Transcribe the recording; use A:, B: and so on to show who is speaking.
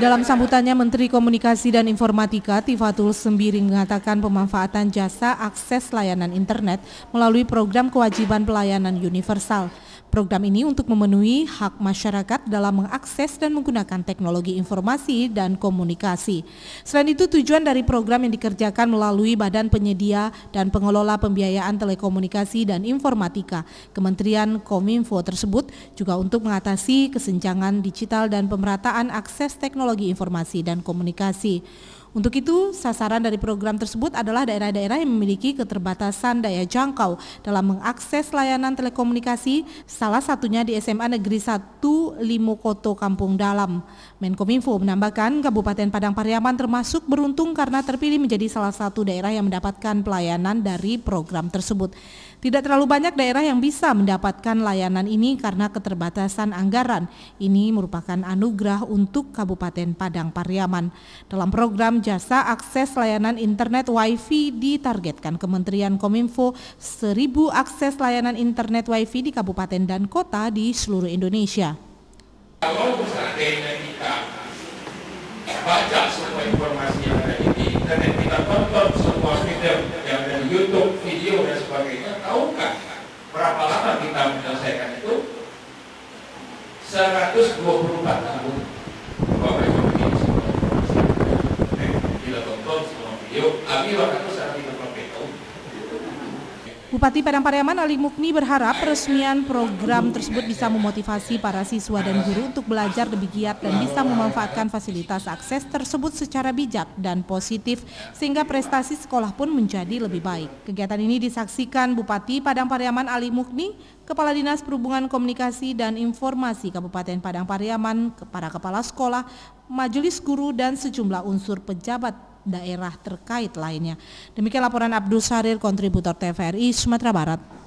A: Dalam sambutannya, Menteri Komunikasi dan Informatika Tifatul Sembiring mengatakan pemanfaatan jasa akses layanan internet melalui program kewajiban pelayanan universal. Program ini untuk memenuhi hak masyarakat dalam mengakses dan menggunakan teknologi informasi dan komunikasi. Selain itu, tujuan dari program yang dikerjakan melalui Badan Penyedia dan Pengelola Pembiayaan Telekomunikasi dan Informatika, Kementerian Kominfo tersebut juga untuk mengatasi kesenjangan digital dan pemerataan pemerataan akses teknologi informasi dan komunikasi. Untuk itu, sasaran dari program tersebut adalah daerah-daerah yang memiliki keterbatasan daya jangkau dalam mengakses layanan telekomunikasi, salah satunya di SMA Negeri 1 Limokoto Kampung Dalam. Menkominfo menambahkan, Kabupaten Padang Pariaman termasuk beruntung karena terpilih menjadi salah satu daerah yang mendapatkan pelayanan dari program tersebut. Tidak terlalu banyak daerah yang bisa mendapatkan layanan ini karena keterbatasan anggaran. Ini merupakan anugerah untuk Kabupaten Padang Pariaman. Dalam program jasa akses layanan internet WiFi ditargetkan Kementerian Kominfo 1000 akses layanan internet WiFi di kabupaten dan kota di seluruh Indonesia. Kalau seandainya kita baca semua informasi yang ada di internet, kita tonton semua video yang ada di YouTube, video dan sebagainya, tahukah berapa lama kita menyelesaikan itu? 124 tahun. Bupati Padang Pariaman Ali Mukni berharap peresmian program tersebut bisa memotivasi para siswa dan guru untuk belajar lebih giat dan bisa memanfaatkan fasilitas akses tersebut secara bijak dan positif sehingga prestasi sekolah pun menjadi lebih baik. Kegiatan ini disaksikan Bupati Padang Pariaman Ali Mukni, Kepala Dinas Perhubungan Komunikasi dan Informasi Kabupaten Padang Pariaman, para kepala sekolah, majelis guru dan sejumlah unsur pejabat daerah terkait lainnya. Demikian laporan Abdul Sarir, kontributor TVRI Sumatera Barat.